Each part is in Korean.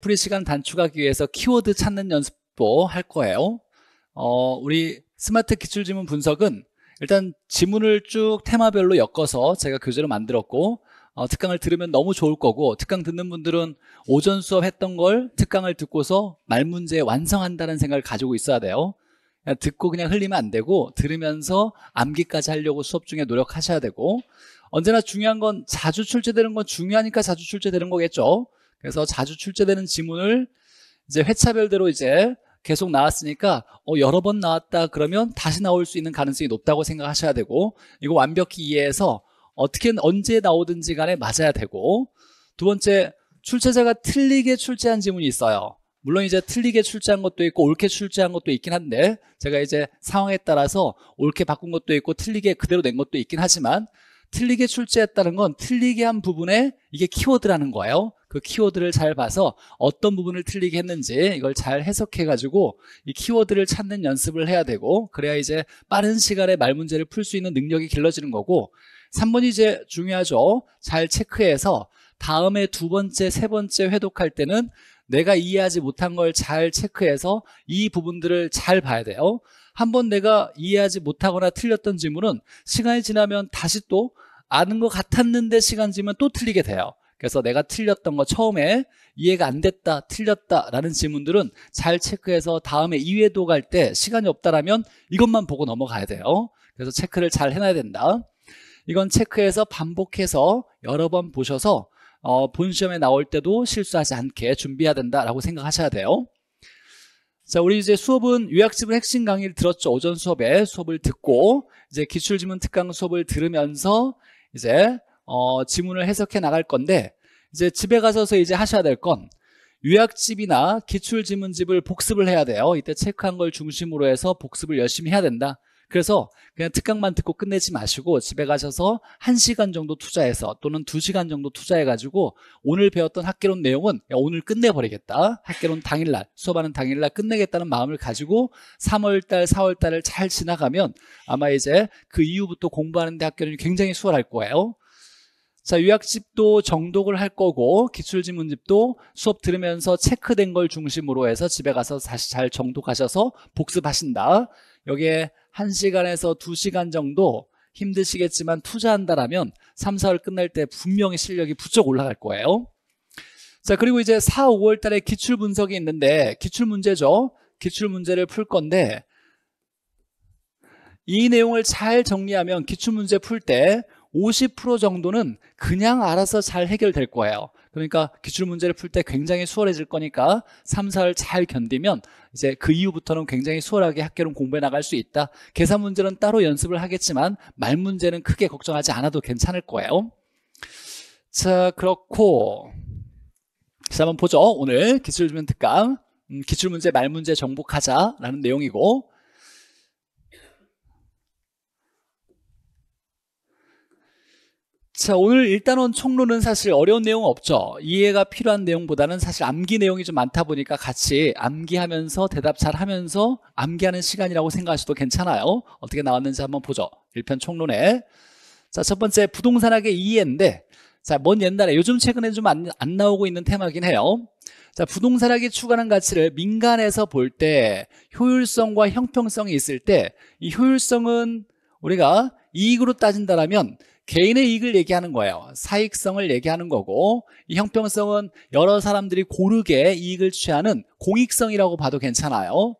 프리 시간 단축하기 위해서 키워드 찾는 연습도 할 거예요. 어, 우리 스마트 기출 지문 분석은 일단 지문을 쭉 테마별로 엮어서 제가 교재로 만들었고 어, 특강을 들으면 너무 좋을 거고 특강 듣는 분들은 오전 수업 했던 걸 특강을 듣고서 말문제 완성한다는 생각을 가지고 있어야 돼요. 그냥 듣고 그냥 흘리면 안 되고 들으면서 암기까지 하려고 수업 중에 노력하셔야 되고 언제나 중요한 건 자주 출제되는 건 중요하니까 자주 출제되는 거겠죠. 그래서 자주 출제되는 지문을 이제 회차별대로 이제 계속 나왔으니까 어, 여러 번 나왔다 그러면 다시 나올 수 있는 가능성이 높다고 생각하셔야 되고 이거 완벽히 이해해서 어떻게 언제 나오든지 간에 맞아야 되고 두 번째 출제자가 틀리게 출제한 지문이 있어요 물론 이제 틀리게 출제한 것도 있고 옳게 출제한 것도 있긴 한데 제가 이제 상황에 따라서 옳게 바꾼 것도 있고 틀리게 그대로 낸 것도 있긴 하지만 틀리게 출제했다는 건 틀리게 한 부분에 이게 키워드라는 거예요 그 키워드를 잘 봐서 어떤 부분을 틀리게 했는지 이걸 잘 해석해가지고 이 키워드를 찾는 연습을 해야 되고 그래야 이제 빠른 시간에 말 문제를 풀 수 있는 능력이 길러지는 거고 3번이 이제 중요하죠. 잘 체크해서 다음에 두 번째, 세 번째 회독할 때는 내가 이해하지 못한 걸 잘 체크해서 이 부분들을 잘 봐야 돼요. 한 번 내가 이해하지 못하거나 틀렸던 질문은 시간이 지나면 다시 또 아는 것 같았는데 시간 지면 또 틀리게 돼요. 그래서 내가 틀렸던 거 처음에 이해가 안 됐다, 틀렸다라는 질문들은 잘 체크해서 다음에 2회도 갈 때 시간이 없다라면 이것만 보고 넘어가야 돼요. 그래서 체크를 잘 해놔야 된다. 이건 체크해서 반복해서 여러 번 보셔서 어, 본 시험에 나올 때도 실수하지 않게 준비해야 된다라고 생각하셔야 돼요. 자, 우리 이제 수업은 요약집은 핵심 강의를 들었죠. 오전 수업에 수업을 듣고 이제 기출지문 특강 수업을 들으면서 이제 어, 지문을 해석해 나갈 건데 이제 집에 가셔서 이제 하셔야 될건 요약집이나 기출지문집을 복습을 해야 돼요. 이때 체크한 걸 중심으로 해서 복습을 열심히 해야 된다. 그래서 그냥 특강만 듣고 끝내지 마시고 집에 가셔서 1시간 정도 투자해서 또는 2시간 정도 투자해가지고 오늘 배웠던 학개론 내용은 오늘 끝내버리겠다. 학개론 당일날, 수업하는 당일날 끝내겠다는 마음을 가지고 3월달, 4월달을 잘 지나가면 아마 이제 그 이후부터 공부하는데 학개론이 굉장히 수월할 거예요. 자, 유학집도 정독을 할 거고 기출지문집도 수업 들으면서 체크된 걸 중심으로 해서 집에 가서 다시 잘 정독하셔서 복습하신다. 여기에 1시간에서 2시간 정도 힘드시겠지만 투자한다라면 3, 4월 끝날 때 분명히 실력이 부쩍 올라갈 거예요. 자, 그리고 이제 4, 5월 달에 기출 분석이 있는데 기출 문제죠. 기출 문제를 풀 건데 이 내용을 잘 정리하면 기출 문제 풀때 50% 정도는 그냥 알아서 잘 해결될 거예요 그러니까 기출 문제를 풀 때 굉장히 수월해질 거니까 3, 4월 잘 견디면 이제 그 이후부터는 굉장히 수월하게 학교를 공부해 나갈 수 있다 계산 문제는 따로 연습을 하겠지만 말 문제는 크게 걱정하지 않아도 괜찮을 거예요 자 그렇고 자, 한번 보죠 오늘 기출 면 특강 음, 기출문제 말문제 정복하자라는 내용이고 자, 오늘 일단은 총론은 사실 어려운 내용 없죠. 이해가 필요한 내용보다는 사실 암기 내용이 좀 많다 보니까 같이 암기하면서 대답 잘 하면서 암기하는 시간이라고 생각하셔도 괜찮아요. 어떻게 나왔는지 한번 보죠. 1편 총론에. 자, 첫 번째 부동산학의 이해인데 자, 먼 옛날에 요즘 최근에 좀안안 나오고 있는 테마긴 해요. 자, 부동산학이 추구하는 가치를 민간에서 볼 때 효율성과 형평성이 있을 때 이 효율성은 우리가 이익으로 따진다라면 개인의 이익을 얘기하는 거예요. 사익성을 얘기하는 거고 이 형평성은 여러 사람들이 고르게 이익을 취하는 공익성이라고 봐도 괜찮아요.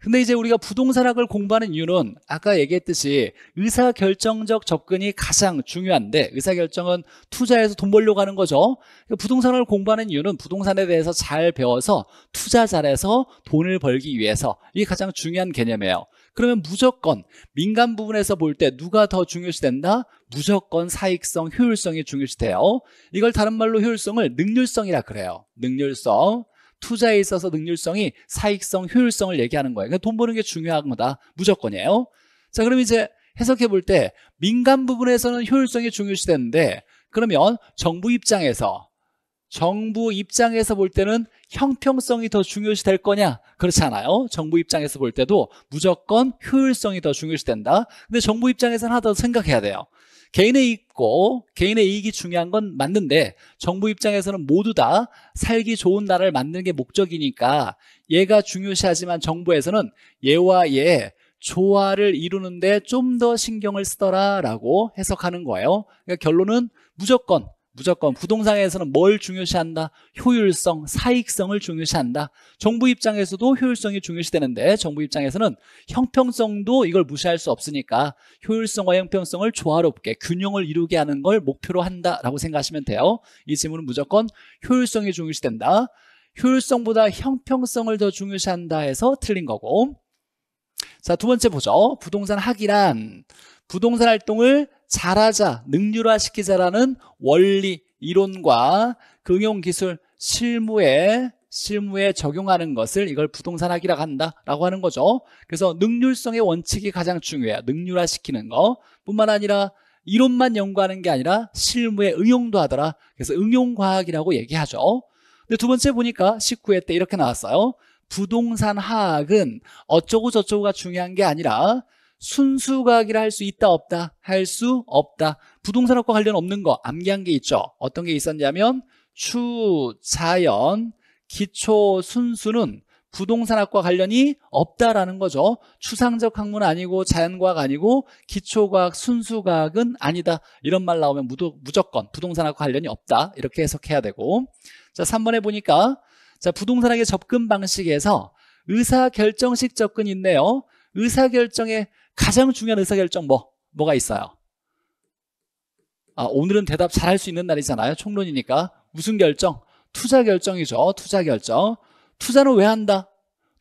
근데 이제 우리가 부동산학을 공부하는 이유는 아까 얘기했듯이 의사결정적 접근이 가장 중요한데 의사결정은 투자해서 돈 벌려고 하는 거죠 그러니까 부동산을 공부하는 이유는 부동산에 대해서 잘 배워서 투자 잘해서 돈을 벌기 위해서 이게 가장 중요한 개념이에요 그러면 무조건 민간 부분에서 볼 때 누가 더 중요시 된다? 무조건 사익성, 효율성이 중요시 돼요 이걸 다른 말로 효율성을 능률성이라 그래요 능률성 투자에 있어서 능률성이 사익성, 효율성을 얘기하는 거예요 그러니까 돈 버는 게 중요한 거다 무조건이에요 자 그럼 이제 해석해 볼 때 민간 부분에서는 효율성이 중요시 되는데 그러면 정부 입장에서 정부 입장에서 볼 때는 형평성이 더 중요시 될 거냐? 그렇지 않아요. 정부 입장에서 볼 때도 무조건 효율성이 더 중요시 된다. 근데 정부 입장에서는 하나 더 생각해야 돼요. 개인의 있고 개인의 이익이 중요한 건 맞는데 정부 입장에서는 모두 다 살기 좋은 나라를 만드는 게 목적이니까 얘가 중요시하지만 정부에서는 얘와 얘 조화를 이루는데 좀 더 신경을 쓰더라라고 해석하는 거예요. 그러니까 결론은 무조건 무조건 부동산에서는 뭘 중요시한다? 효율성, 사익성을 중요시한다. 정부 입장에서도 효율성이 중요시되는데 정부 입장에서는 형평성도 이걸 무시할 수 없으니까 효율성과 형평성을 조화롭게 균형을 이루게 하는 걸 목표로 한다라고 생각하시면 돼요. 이 질문은 무조건 효율성이 중요시된다. 효율성보다 형평성을 더 중요시한다 해서 틀린 거고 자, 두 번째 보죠. 부동산 학이란 부동산 활동을 잘하자, 능률화시키자라는 원리, 이론과 금융 기술, 실무에 실무에 적용하는 것을 이걸 부동산 학이라고 한다라고 하는 거죠. 그래서 능률성의 원칙이 가장 중요해요. 능률화시키는 거 뿐만 아니라 이론만 연구하는 게 아니라 실무에 응용도 하더라. 그래서 응용과학이라고 얘기하죠. 근데 두 번째 보니까 19회 때 이렇게 나왔어요. 부동산 하학은 어쩌고 저쩌고가 중요한 게 아니라 순수과학이라 할 수 있다 없다 할 수 없다 부동산학과 관련 없는 거 암기한 게 있죠 어떤 게 있었냐면 추자연 기초 순수는 부동산학과 관련이 없다라는 거죠 추상적 학문 아니고 자연과학 아니고 기초과학 순수과학은 아니다 이런 말 나오면 무조건 부동산학과 관련이 없다 이렇게 해석해야 되고 자 3번에 보니까 자, 부동산에게 접근 방식에서 의사결정식 접근이 있네요. 의사결정에 가장 중요한 의사결정 뭐? 뭐가 있어요? 아, 오늘은 대답 잘 할 수 있는 날이잖아요. 총론이니까. 무슨 결정? 투자 결정이죠. 투자 결정. 투자는 왜 한다?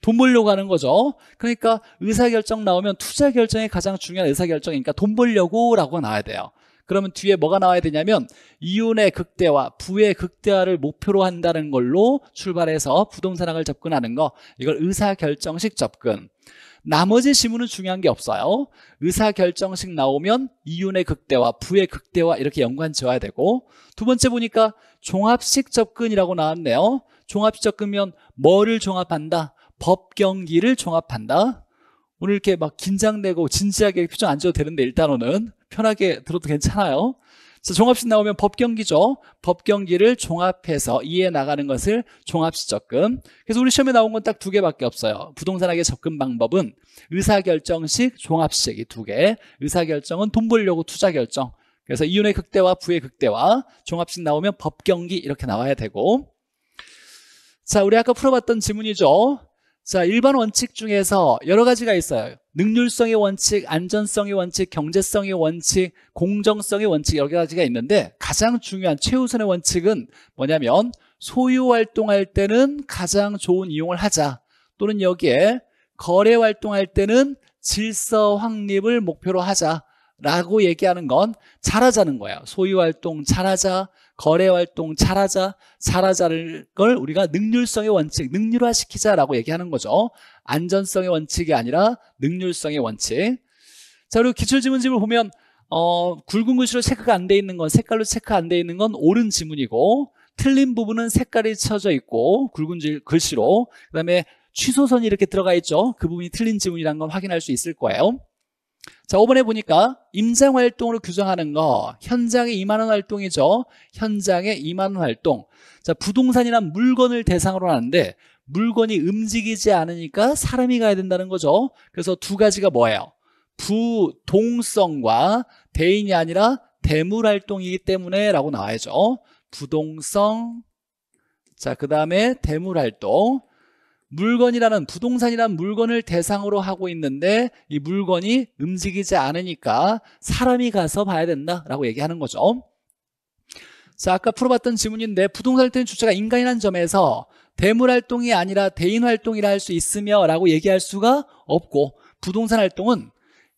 돈 벌려고 하는 거죠. 그러니까 의사결정 나오면 투자결정에 가장 중요한 의사결정이니까 돈 벌려고 라고 나와야 돼요. 그러면 뒤에 뭐가 나와야 되냐면 이윤의 극대화, 부의 극대화를 목표로 한다는 걸로 출발해서 부동산학을 접근하는 거 이걸 의사결정식 접근 나머지 지문은 중요한 게 없어요 의사결정식 나오면 이윤의 극대화, 부의 극대화 이렇게 연관 지어야 되고 두 번째 보니까 종합식 접근이라고 나왔네요 종합적 접근면 뭐를 종합한다? 법경기를 종합한다 오늘 이렇게 막 긴장되고 진지하게 표정 안 지어도 되는데 일단어는 편하게 들어도 괜찮아요 자, 종합식 나오면 법경기죠 법경기를 종합해서 이해 나가는 것을 종합시적금 그래서 우리 시험에 나온 건 딱 두 개밖에 없어요 부동산학의 접근 방법은 의사결정식 종합식 이 두개 의사결정은 돈 벌려고 투자결정 그래서 이윤의 극대화 부의 극대화 종합식 나오면 법경기 이렇게 나와야 되고 자 우리 아까 풀어봤던 지문이죠 자, 일반 원칙 중에서 여러 가지가 있어요. 능률성의 원칙, 안전성의 원칙, 경제성의 원칙, 공정성의 원칙 여러 가지가 있는데 가장 중요한 최우선의 원칙은 뭐냐면 소유 활동할 때는 가장 좋은 이용을 하자 또는 여기에 거래 활동할 때는 질서 확립을 목표로 하자 라고 얘기하는 건 잘하자는 거예요 소유활동 잘하자 거래활동 잘하자 잘하자를 걸 우리가 능률성의 원칙 능률화시키자라고 얘기하는 거죠 안전성의 원칙이 아니라 능률성의 원칙 자 그리고 기출지문집을 보면 어, 굵은 글씨로 체크가 안 돼 있는 건 색깔로 체크 안 돼 있는 건 옳은 지문이고 틀린 부분은 색깔이 쳐져 있고 굵은 글씨로 그 다음에 취소선이 이렇게 들어가 있죠 그 부분이 틀린 지문이라는 건 확인할 수 있을 거예요 자 5번에 보니까 임상활동으로 규정하는 거 현장에 임하는 활동이죠 현장에 임하는 활동 자 부동산이란 물건을 대상으로 하는데 물건이 움직이지 않으니까 사람이 가야 된다는 거죠 그래서 두 가지가 뭐예요 부동성과 대인이 아니라 대물활동이기 때문에 라고 나와야죠 부동성 자 그 다음에 대물활동 물건이라는 부동산이란 물건을 대상으로 하고 있는데 이 물건이 움직이지 않으니까 사람이 가서 봐야 된다라고 얘기하는 거죠 자 아까 풀어봤던 지문인데 부동산을 뜨는 주체가 인간이라는 점에서 대물활동이 아니라 대인활동이라 할 수 있으며 라고 얘기할 수가 없고 부동산 활동은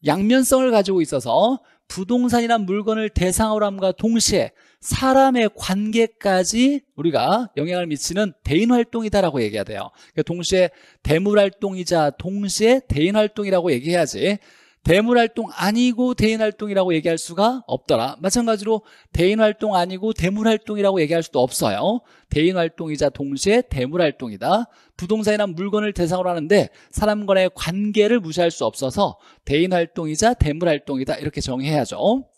양면성을 가지고 있어서 부동산이란 물건을 대상으로 함과 동시에 사람의 관계까지 우리가 영향을 미치는 대인 활동이다라고 얘기해야 돼요. 그러니까 동시에 대물 활동이자 동시에 대인 활동이라고 얘기해야지. 대물 활동 아니고 대인 활동이라고 얘기할 수가 없더라. 마찬가지로 대인 활동 아니고 대물 활동이라고 얘기할 수도 없어요. 대인 활동이자 동시에 대물 활동이다. 부동산이나 물건을 대상으로 하는데 사람 간의 관계를 무시할 수 없어서 대인 활동이자 대물 활동이다. 이렇게 정의해야죠.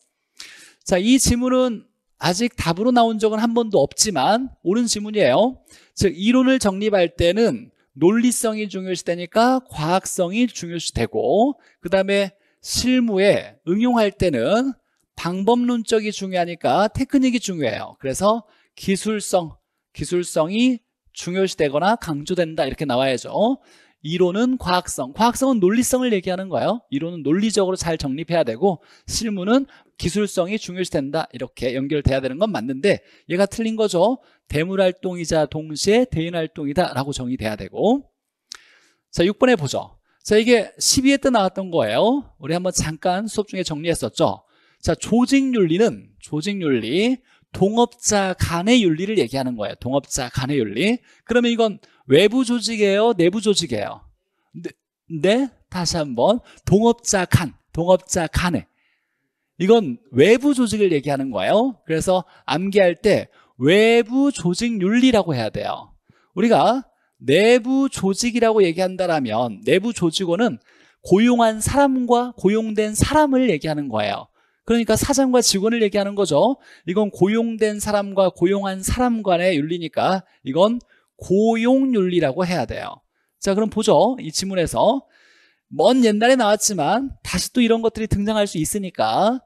자, 이 지문은 아직 답으로 나온 적은 한 번도 없지만 옳은 지문이에요. 즉 이론을 정립할 때는 논리성이 중요시되니까 과학성이 중요시되고 그 다음에 실무에 응용할 때는 방법론적이 중요하니까 테크닉이 중요해요. 그래서 기술성, 기술성이 중요시되거나 강조된다 이렇게 나와야죠. 이론은 과학성, 과학성은 논리성을 얘기하는 거예요 이론은 논리적으로 잘 정립해야 되고 실무는 기술성이 중요시된다 이렇게 연결돼야 되는 건 맞는데 얘가 틀린 거죠 대물활동이자 동시에 대인활동이다 라고 정의돼야 되고 자 6번에 보죠 자 이게 12회 때 나왔던 거예요 우리 한번 잠깐 수업 중에 정리했었죠 자 조직윤리는 조직윤리 동업자 간의 윤리를 얘기하는 거예요 동업자 간의 윤리 그러면 이건 외부 조직이에요? 내부 조직이에요? 네, 네? 다시 한번 동업자 간, 동업자 간에 이건 외부 조직을 얘기하는 거예요 그래서 암기할 때 외부 조직 윤리라고 해야 돼요 우리가 내부 조직이라고 얘기한다면 내부 조직원은 고용한 사람과 고용된 사람을 얘기하는 거예요 그러니까 사장과 직원을 얘기하는 거죠 이건 고용된 사람과 고용한 사람 간의 윤리니까 이건 고용윤리라고 해야 돼요. 자, 그럼 보죠. 이 지문에서. 먼 옛날에 나왔지만 다시 또 이런 것들이 등장할 수 있으니까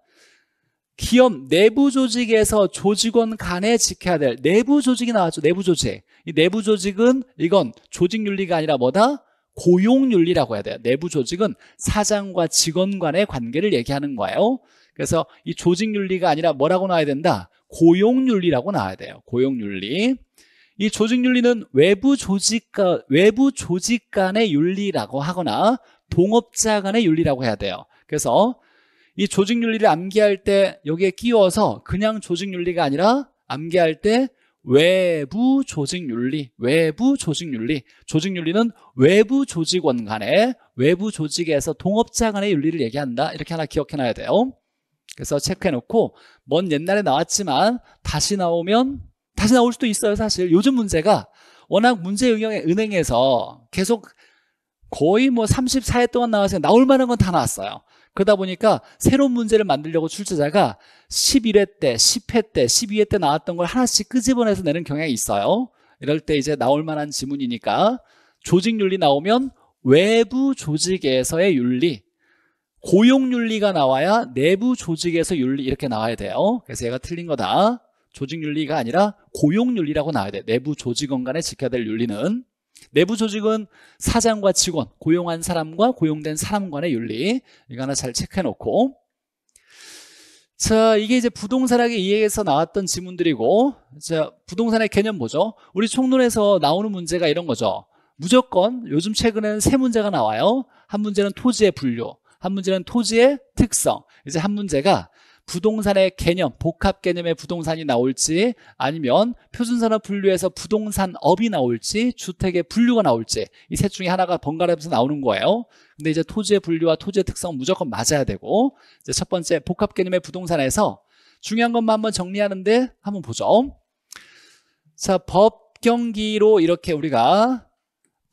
기업 내부 조직에서 조직원 간에 지켜야 될 내부 조직이 나왔죠. 내부 조직. 이 내부 조직은 이건 조직 윤리가 아니라 뭐다? 고용 윤리라고 해야 돼요. 내부 조직은 사장과 직원 간의 관계를 얘기하는 거예요. 그래서 이 조직 윤리가 아니라 뭐라고 나와야 된다? 고용 윤리라고 나와야 돼요. 고용 윤리. 이 조직 윤리는 외부 조직 과 외부 조직 간의 윤리라고 하거나 동업자 간의 윤리라고 해야 돼요. 그래서 이 조직 윤리를 암기할 때 여기에 끼워서 그냥 조직 윤리가 아니라 암기할 때 외부 조직 윤리, 외부 조직 윤리. 조직 윤리는 외부 조직원 간의 외부 조직에서 동업자 간의 윤리를 얘기한다. 이렇게 하나 기억해 놔야 돼요. 그래서 체크해 놓고 먼 옛날에 나왔지만 다시 나오면 다시 나올 수도 있어요, 사실. 요즘 문제가 워낙 문제은행의 은행에서 계속 거의 뭐 34회 동안 나와서 나올 만한 건 다 나왔어요. 그러다 보니까 새로운 문제를 만들려고 출제자가 11회 때, 10회 때, 12회 때 나왔던 걸 하나씩 끄집어내서 내는 경향이 있어요. 이럴 때 이제 나올 만한 지문이니까 조직윤리 나오면 외부 조직에서의 윤리, 고용윤리가 나와야 내부 조직에서 윤리 이렇게 나와야 돼요. 그래서 얘가 틀린 거다. 조직윤리가 아니라 고용윤리라고 나와야 돼 내부 조직원 간에 지켜야 될 윤리는 내부 조직은 사장과 직원, 고용한 사람과 고용된 사람 간의 윤리 이거 하나 잘 체크해놓고 자 이게 이제 부동산학의 이해에서 나왔던 지문들이고 자 부동산의 개념 뭐죠? 우리 총론에서 나오는 문제가 이런 거죠 무조건 요즘 최근에는 세 문제가 나와요 한 문제는 토지의 분류 한 문제는 토지의 특성 이제 한 문제가 부동산의 개념, 복합 개념의 부동산이 나올지 아니면 표준산업 분류에서 부동산업이 나올지 주택의 분류가 나올지 이 셋 중에 하나가 번갈아서 나오는 거예요. 근데 이제 토지의 분류와 토지의 특성 무조건 맞아야 되고 이제 첫 번째 복합 개념의 부동산에서 중요한 것만 한번 정리하는데 한번 보죠. 자, 법 경기로 이렇게 우리가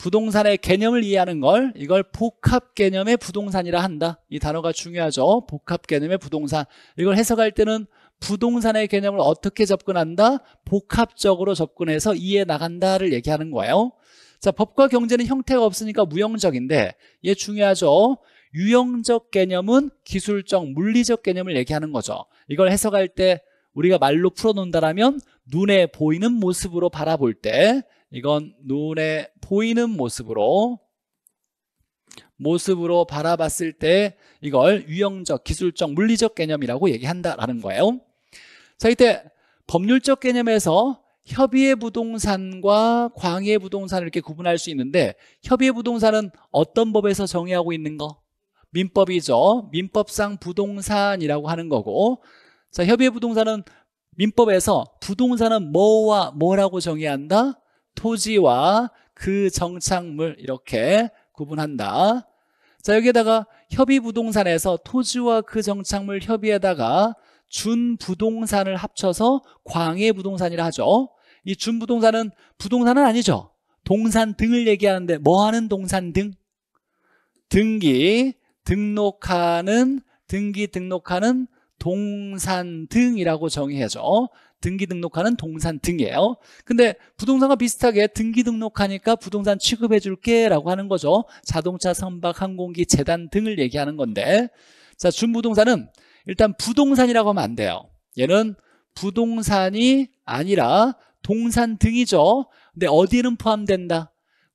부동산의 개념을 이해하는 걸 이걸 복합 개념의 부동산이라 한다 이 단어가 중요하죠 복합 개념의 부동산 이걸 해석할 때는 부동산의 개념을 어떻게 접근한다 복합적으로 접근해서 이해 나간다를 얘기하는 거예요 자 법과 경제는 형태가 없으니까 무형적인데 얘 중요하죠 유형적 개념은 기술적 물리적 개념을 얘기하는 거죠 이걸 해석할 때 우리가 말로 풀어놓는다면 눈에 보이는 모습으로 바라볼 때 이건 눈에 보이는 모습으로 모습으로 바라봤을 때 이걸 유형적, 기술적, 물리적 개념이라고 얘기한다라는 거예요. 자, 이때 법률적 개념에서 협의의 부동산과 광의의 부동산을 이렇게 구분할 수 있는데 협의의 부동산은 어떤 법에서 정의하고 있는 거? 민법이죠. 민법상 부동산이라고 하는 거고 자, 협의의 부동산은 민법에서 부동산은 뭐와 뭐라고 정의한다? 토지와 그 정착물 이렇게 구분한다. 자 여기에다가 협의 부동산에서 토지와 그 정착물 협의에다가 준 부동산을 합쳐서 광해 부동산이라 하죠. 이 준 부동산은 부동산은 아니죠. 동산 등을 얘기하는데 뭐 하는 동산 등? 등기 등록하는 등기 등록하는 동산 등이라고 정의하죠. 등기 등록하는 동산 등이에요 근데 부동산과 비슷하게 등기 등록하니까 부동산 취급해 줄게 라고 하는 거죠 자동차, 선박, 항공기, 재단 등을 얘기하는 건데 자 준부동산은 일단 부동산이라고 하면 안 돼요 얘는 부동산이 아니라 동산 등이죠 근데 어디는 포함된다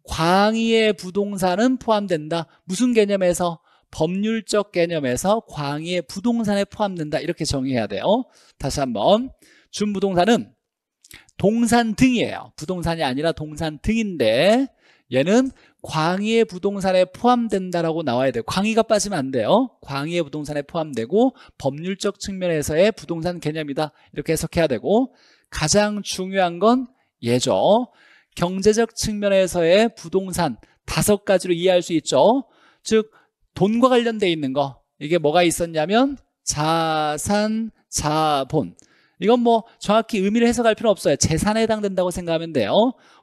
광의의 부동산은 포함된다 무슨 개념에서 법률적 개념에서 광의의 부동산에 포함된다 이렇게 정의해야 돼요 다시 한번 준부동산은 동산 등이에요. 부동산이 아니라 동산 등인데 얘는 광의의 부동산에 포함된다라고 나와야 돼요. 광의가 빠지면 안 돼요. 광의의 부동산에 포함되고 법률적 측면에서의 부동산 개념이다. 이렇게 해석해야 되고 가장 중요한 건 얘죠. 경제적 측면에서의 부동산 다섯 가지로 이해할 수 있죠. 즉 돈과 관련돼 있는 거 이게 뭐가 있었냐면 자산, 자본 이건 뭐 정확히 의미를 해석할 필요 없어요. 재산에 해당된다고 생각하면 돼요.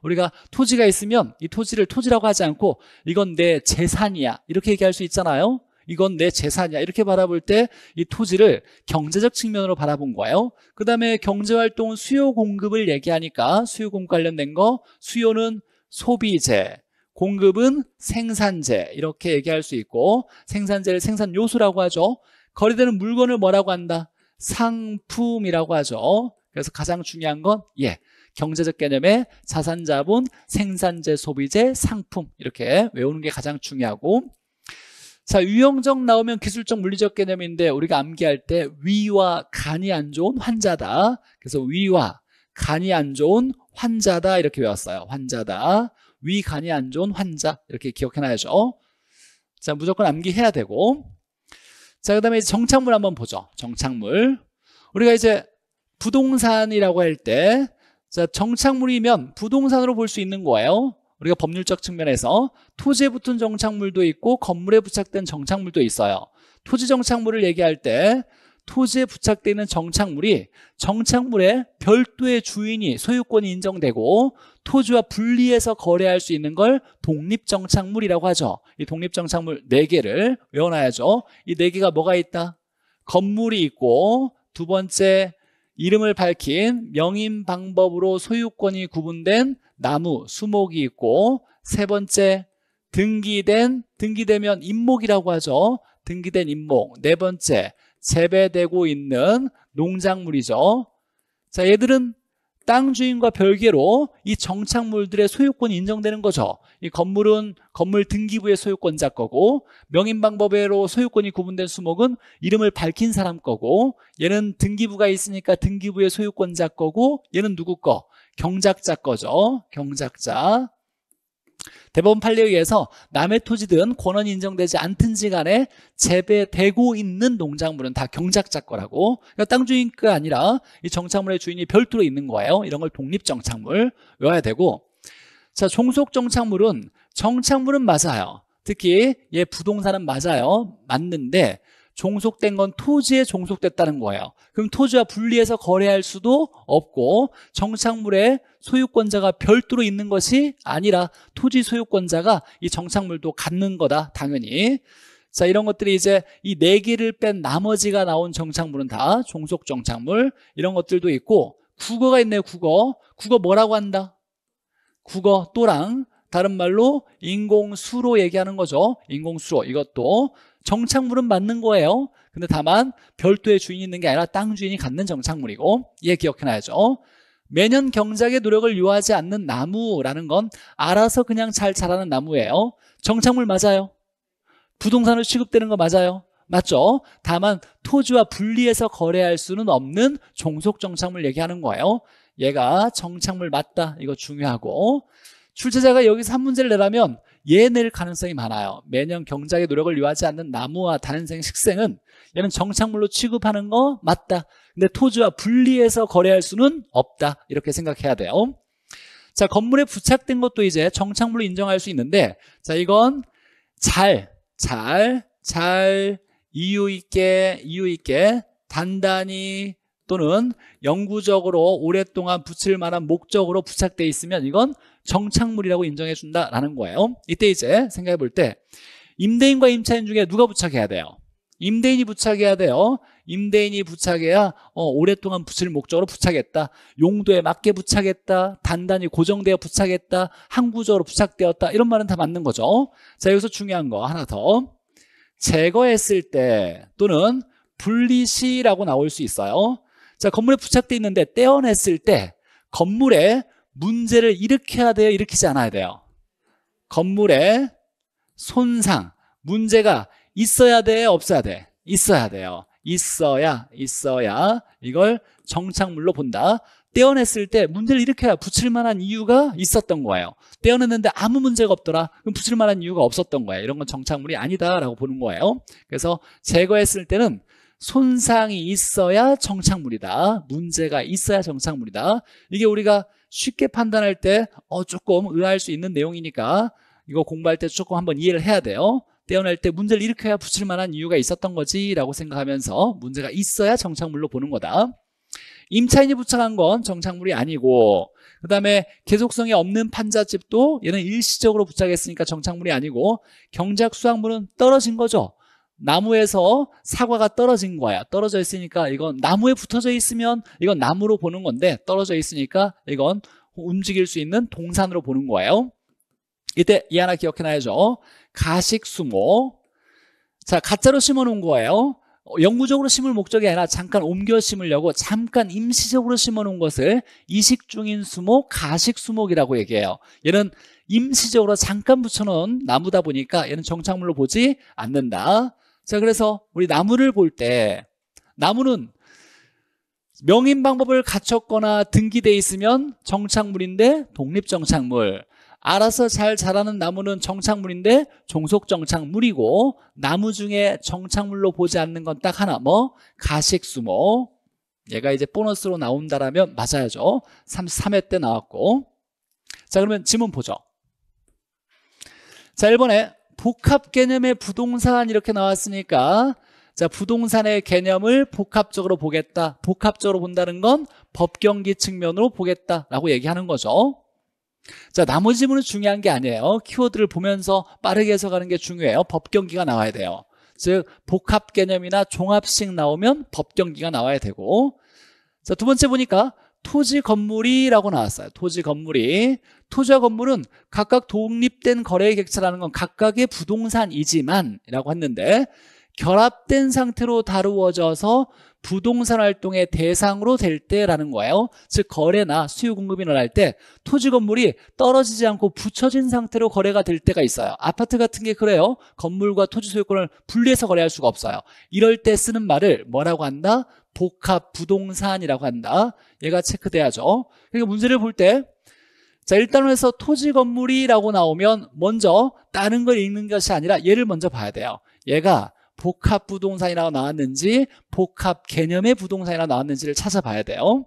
우리가 토지가 있으면 이 토지를 토지라고 하지 않고 이건 내 재산이야. 이렇게 얘기할 수 있잖아요. 이건 내 재산이야. 이렇게 바라볼 때 이 토지를 경제적 측면으로 바라본 거예요. 그 다음에 경제활동은 수요 공급을 얘기하니까 수요 공급 관련된 거 수요는 소비재, 공급은 생산재 이렇게 얘기할 수 있고 생산재를 생산 요소라고 하죠. 거래되는 물건을 뭐라고 한다? 상품이라고 하죠. 그래서 가장 중요한 건 예, 경제적 개념의 자산, 자본, 생산재, 소비재, 상품 이렇게 외우는 게 가장 중요하고 자 유형적 나오면 기술적 물리적 개념인데 우리가 암기할 때 위와 간이 안 좋은 환자다 그래서 위와 간이 안 좋은 환자다 이렇게 외웠어요 환자다 위 간이 안 좋은 환자 이렇게 기억해놔야죠 자 무조건 암기해야 되고 자, 그 다음에 정착물 한번 보죠. 정착물. 우리가 이제 부동산이라고 할 때, 자, 정착물이면 부동산으로 볼 수 있는 거예요. 우리가 법률적 측면에서 토지에 붙은 정착물도 있고 건물에 부착된 정착물도 있어요. 토지 정착물을 얘기할 때 토지에 부착되는 정착물이 정착물의 별도의 주인이 소유권이 인정되고 토지와 분리해서 거래할 수 있는 걸 독립정착물이라고 하죠 이 독립정착물 4개를 외워놔야죠 이 4개가 뭐가 있다? 건물이 있고 두 번째 이름을 밝힌 명인 방법으로 소유권이 구분된 나무, 수목이 있고 세 번째 등기된, 등기되면 임목이라고 하죠 등기된 임목 네 번째 재배되고 있는 농작물이죠. 자, 얘들은 땅 주인과 별개로 이 정착물들의 소유권이 인정되는 거죠. 이 건물은 건물 등기부의 소유권자 거고 명인방법으로 소유권이 구분된 수목은 이름을 밝힌 사람 거고 얘는 등기부가 있으니까 등기부의 소유권자 거고 얘는 누구 거? 경작자 거죠. 경작자. 대법원 판례에 의해서 남의 토지든 권원이 인정되지 않든지 간에 재배되고 있는 농작물은 다 경작자 거라고 그러니까 땅 주인가 아니라 이 정착물의 주인이 별도로 있는 거예요 이런 걸 독립정착물 외워야 되고 자 종속정착물은 정착물은 맞아요 특히 얘 부동산은 맞아요 맞는데 종속된 건 토지에 종속됐다는 거예요 그럼 토지와 분리해서 거래할 수도 없고 정착물에 소유권자가 별도로 있는 것이 아니라 토지 소유권자가 이 정착물도 갖는 거다 당연히 자 이런 것들이 이제 이 네 개를 뺀 나머지가 나온 정착물은 다 종속 정착물 이런 것들도 있고 국어가 있네요 국어 국어 뭐라고 한다 국어 또랑 다른 말로 인공수로 얘기하는 거죠 인공수로 이것도 정착물은 맞는 거예요 근데 다만 별도의 주인이 있는 게 아니라 땅 주인이 갖는 정착물이고 이해 기억해놔야죠 매년 경작의 노력을 요하지 않는 나무라는 건 알아서 그냥 잘 자라는 나무예요 정착물 맞아요 부동산으로 취급되는 거 맞아요 맞죠? 다만 토지와 분리해서 거래할 수는 없는 종속 정착물 얘기하는 거예요 얘가 정착물 맞다 이거 중요하고 출제자가 여기서 한 문제를 내라면 얘낼 예, 가능성이 많아요. 매년 경작의 노력을 요하지 않는 나무와 단생 식생은 얘는 정착물로 취급하는 거 맞다. 근데 토지와 분리해서 거래할 수는 없다. 이렇게 생각해야 돼요. 자, 건물에 부착된 것도 이제 정착물로 인정할 수 있는데 자, 이건 잘, 잘, 잘 이유 있게, 이유 있게 단단히 또는 영구적으로 오랫동안 붙일 만한 목적으로 부착돼 있으면 이건 정착물이라고 인정해 준다라는 거예요 이때 이제 생각해 볼 때 임대인과 임차인 중에 누가 부착해야 돼요? 임대인이 부착해야 돼요 임대인이 부착해야 어, 오랫동안 붙일 목적으로 부착했다 용도에 맞게 부착했다 단단히 고정되어 부착했다 항구적으로 부착되었다 이런 말은 다 맞는 거죠 자 여기서 중요한 거 하나 더 제거했을 때 또는 분리시라고 나올 수 있어요 자 건물에 부착돼 있는데 떼어냈을 때 건물에 문제를 일으켜야 돼요? 일으키지 않아야 돼요? 건물에 손상, 문제가 있어야 돼? 없어야 돼? 있어야 돼요 있어야 있어야 이걸 정착물로 본다 떼어냈을 때 문제를 일으켜야 붙일 만한 이유가 있었던 거예요 떼어냈는데 아무 문제가 없더라 그럼 붙일 만한 이유가 없었던 거예요 이런 건 정착물이 아니다라고 보는 거예요 그래서 제거했을 때는 손상이 있어야 정착물이다. 문제가 있어야 정착물이다. 이게 우리가 쉽게 판단할 때 어, 조금 의아할 수 있는 내용이니까 이거 공부할 때 조금 한번 이해를 해야 돼요. 떼어낼 때 문제를 일으켜야 붙일 만한 이유가 있었던 거지라고 생각하면서 문제가 있어야 정착물로 보는 거다. 임차인이 부착한 건 정착물이 아니고 그 다음에 계속성이 없는 판자집도 얘는 일시적으로 부착했으니까 정착물이 아니고 경작 수확물은 떨어진 거죠. 나무에서 사과가 떨어진 거야 떨어져 있으니까 이건 나무에 붙어져 있으면 이건 나무로 보는 건데 떨어져 있으니까 이건 움직일 수 있는 동산으로 보는 거예요 이때 이 하나 기억해놔야죠 가식수모 자 가짜로 심어놓은 거예요 영구적으로 심을 목적이 아니라 잠깐 옮겨 심으려고 잠깐 임시적으로 심어놓은 것을 이식 중인 수목, 가식 수목이라고 얘기해요. 얘는 임시적으로 잠깐 붙여놓은 나무다 보니까 얘는 정착물로 보지 않는다. 자, 그래서 우리 나무를 볼 때 나무는 명인 방법을 갖췄거나 등기돼 있으면 정착물인데 독립정착물 알아서 잘 자라는 나무는 정착물인데 종속정착물이고 나무 중에 정착물로 보지 않는 건 딱 하나 뭐 가식수모 얘가 이제 보너스로 나온다라면 맞아야죠 33회 때 나왔고 자 그러면 지문 보죠 자 1번에 복합 개념의 부동산 이렇게 나왔으니까 자 부동산의 개념을 복합적으로 보겠다. 복합적으로 본다는 건 법경기 측면으로 보겠다라고 얘기하는 거죠. 자 나머지 지문은 중요한 게 아니에요. 키워드를 보면서 빠르게 해석하는 게 중요해요. 법경기가 나와야 돼요. 즉 복합 개념이나 종합식 나오면 법경기가 나와야 되고 자두 번째 보니까 토지 건물이라고 나왔어요. 토지 건물이. 토지와 건물은 각각 독립된 거래의 객체라는 건 각각의 부동산이지만 이라고 했는데 결합된 상태로 다루어져서 부동산 활동의 대상으로 될 때라는 거예요. 즉 거래나 수요 공급이 일어날 때 토지 건물이 떨어지지 않고 붙여진 상태로 거래가 될 때가 있어요. 아파트 같은 게 그래요. 건물과 토지 소유권을 분리해서 거래할 수가 없어요. 이럴 때 쓰는 말을 뭐라고 한다? 복합 부동산이라고 한다. 얘가 체크돼야죠. 그러니까 문제를 볼 때 자, 1단원에서 토지 건물이라고 나오면 먼저 다른 걸 읽는 것이 아니라 얘를 먼저 봐야 돼요. 얘가 복합 부동산이라고 나왔는지 복합 개념의 부동산이라고 나왔는지를 찾아봐야 돼요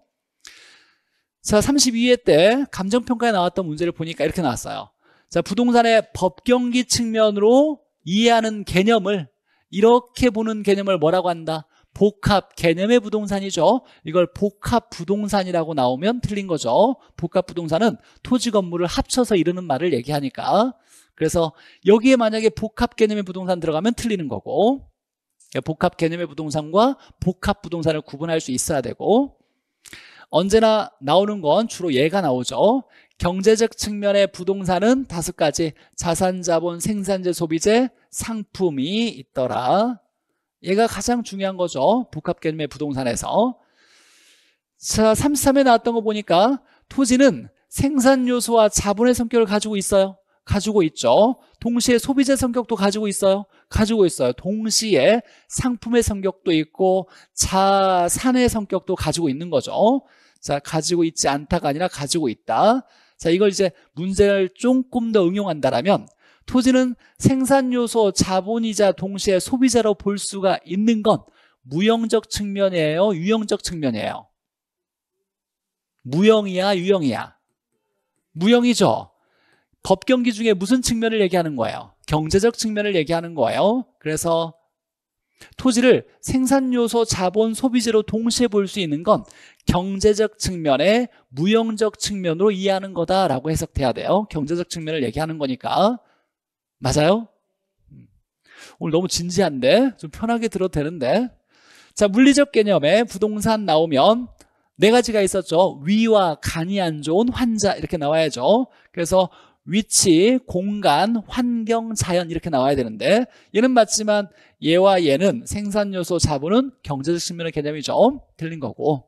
자 32회 때 감정평가에 나왔던 문제를 보니까 이렇게 나왔어요 자 부동산의 법경기 측면으로 이해하는 개념을 이렇게 보는 개념을 뭐라고 한다? 복합 개념의 부동산이죠 이걸 복합 부동산이라고 나오면 틀린 거죠 복합 부동산은 토지 건물을 합쳐서 이루는 말을 얘기하니까 그래서 여기에 만약에 복합 개념의 부동산 들어가면 틀리는 거고 그러니까 복합 개념의 부동산과 복합 부동산을 구분할 수 있어야 되고 언제나 나오는 건 주로 얘가 나오죠 경제적 측면의 부동산은 다섯 가지 자산, 자본, 생산재, 소비재, 상품이 있더라 얘가 가장 중요한 거죠 복합 개념의 부동산에서 자 33에 나왔던 거 보니까 토지는 생산 요소와 자본의 성격을 가지고 있어요 가지고 있죠. 동시에 소비자 성격도 가지고 있어요. 가지고 있어요. 동시에 상품의 성격도 있고 자산의 성격도 가지고 있는 거죠. 자, 가지고 있지 않다가 아니라 가지고 있다. 자, 이걸 이제 문제를 조금 더 응용한다라면 토지는 생산 요소 자본이자 동시에 소비자로 볼 수가 있는 건 무형적 측면이에요, 유형적 측면이에요. 무형이야, 유형이야. 무형이죠. 법 경기 중에 무슨 측면을 얘기하는 거예요? 경제적 측면을 얘기하는 거예요. 그래서 토지를 생산요소, 자본, 소비재로 동시에 볼 수 있는 건 경제적 측면의 무형적 측면으로 이해하는 거다라고 해석돼야 돼요. 경제적 측면을 얘기하는 거니까. 맞아요? 음. 오늘 너무 진지한데 좀 편하게 들어도 되는데 자 물리적 개념에 부동산 나오면 네 가지가 있었죠 위와 간이 안 좋은 환자 이렇게 나와야죠 그래서 위치, 공간, 환경, 자연 이렇게 나와야 되는데 얘는 맞지만 얘와 얘는 생산요소 자본은 경제적 측면의 개념이 좀 틀린 거고